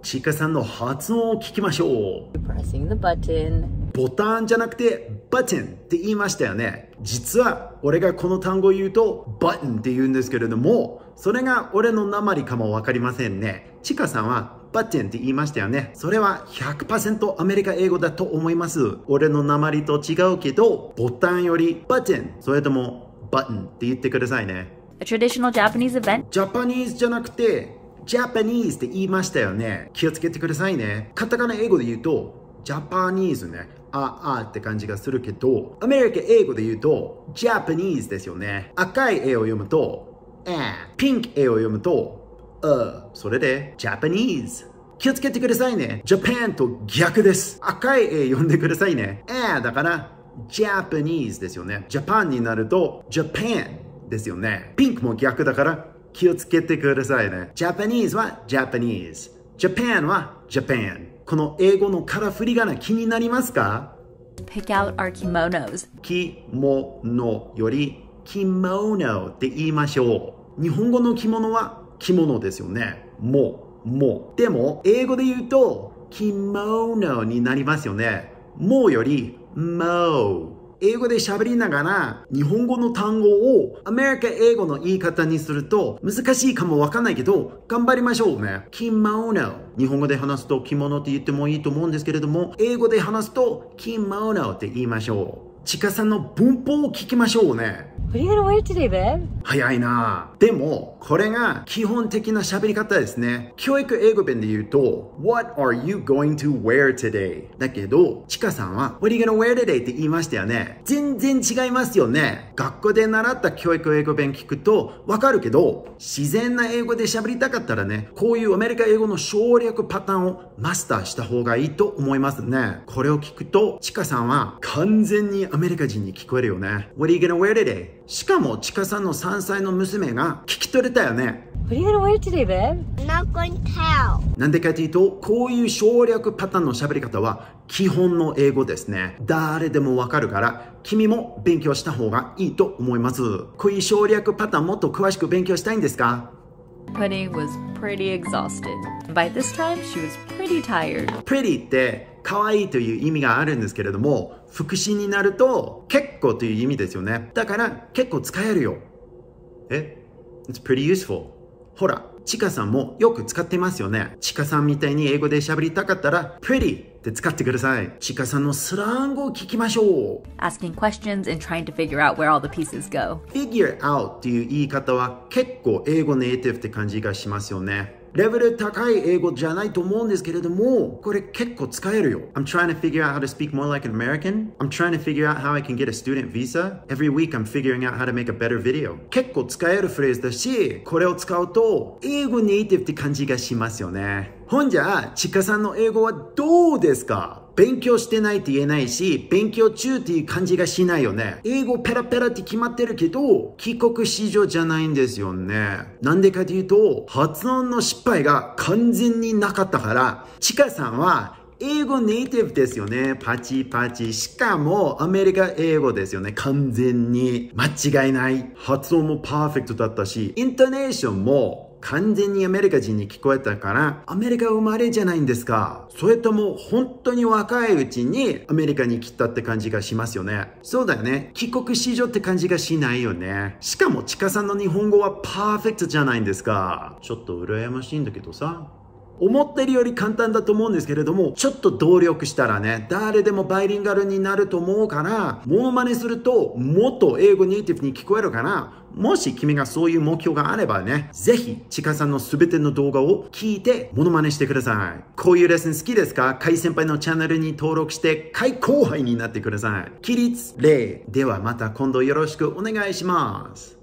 ちかさんの発音を聞きましょう。ボタンじゃなくて、バチンって言いましたよね。実は、俺がこの単語を言うと、バテンって言うんですけれども、それが俺のりかもわかりませんね。ちかさんは、バッテンって言いましたよね。それは100%アメリカ英語だと思います。俺のりと違うけど、ボタンよりバッテン、それともバッンって言ってくださいね。A traditional Japanese event? ジャパニーズじゃなくて、ジャパニーズって言いましたよね。気をつけてくださいね。カタカナ英語で言うと、ジャパニーズね。ああって感じがするけど、アメリカ英語で言うと、ジャパニーズですよね。赤い絵を読むと、えピンク絵を読むと、う、それで、ジャパニーズ。気をつけてくださいね。ジャパンと逆です。赤い絵読んでくださいね。えだから、ジャパニーズですよね。ジャパンになると、ジャパンですよね。ピンクも逆だから、気をつけてくださいね。Japanese は Japanese。Japan は Japan。この英語のカラフリがな気になりますか Pick out our kimonos. より着物って言いましょう。日本語の着物は着物ですよね。も、も。でも、英語で言うと着物になりますよね。もよりも。英語で喋りながら、日本語の単語をアメリカ英語の言い方にすると難しいかもわかんないけど、頑張りましょうね。着物。日本語で話すと着物って言ってもいいと思うんですけれども、英語で話すと着物って言いましょう。ちかさんの文法を聞きましょうね。t a w a today, babe? 早いなでも、これが基本的な喋り方ですね。教育英語弁で言うと、What are you going to wear today? だけど、ちかさんは、What are you gonna wear today? って言いましたよね。全然違いますよね。学校で習った教育英語弁聞くと、わかるけど、自然な英語で喋りたかったらね、こういうアメリカ英語の省略パターンをマスターした方がいいと思いますね。これを聞くと、ちかさんは完全にアメリカ人に聞こえるよね。What are you gonna wear today? しかもチカさんの3歳の娘が聞き取れたよね What are you gonna wear today, babe? I'm Not going to tell. なんでかというと、こういう省略パターンの喋り方は基本の英語ですね。誰でもわかるから、君も勉強した方がいいと思います。こういう省略パターンもっと詳しく勉強したいんですか Penny was pretty exhausted. By this time, she was pretty tired. Pretty って可愛いという意味があるんですけれども、副詞になると結構という意味ですよね。だから結構使えるよ。え ?It's pretty useful. ほら、チカさんもよく使ってますよね。チカさんみたいに英語で喋りたかったら、pretty って使ってください。チカさんのスラングを聞きましょう。asking questions and trying to figure out where all the pieces go。figure out という言い方は結構英語ネイティブって感じがしますよね。レベル高い英語じゃないと思うんですけれども、これ結構使えるよ。I'm trying to figure out how to speak more like an American. I'm trying to figure out how I can get a student visa. Every week I'm figuring out how to make a better video. 結構使えるフレーズだし、これを使うと、英語ネイティブって感じがしますよね。ほんじゃ、ちかさんの英語はどうですか勉強してないって言えないし、勉強中っていう感じがしないよね。英語ペラペラって決まってるけど、帰国子女じゃないんですよね。なんでかというと、発音の失敗が完全になかったから、チカさんは英語ネイティブですよね。パチパチ。しかも、アメリカ英語ですよね。完全に。間違いない。発音もパーフェクトだったし、イントネーションも完全にアメリカ人に聞こえたから、アメリカ生まれじゃないんですかそれとも本当に若いうちにアメリカに来たって感じがしますよね。そうだよね。帰国子女って感じがしないよね。しかも、チカさんの日本語はパーフェクトじゃないんですか。ちょっと羨ましいんだけどさ。思ってるより簡単だと思うんですけれども、ちょっと動力したらね、誰でもバイリンガルになると思うから、モノマネするともっと英語ネイティブに聞こえるから、もし君がそういう目標があればね、ぜひ、ちかさんのすべての動画を聞いて、モノマネしてください。こういうレッスン好きですかかい先輩のチャンネルに登録して、かい後輩になってください。起立礼。ではまた今度よろしくお願いします。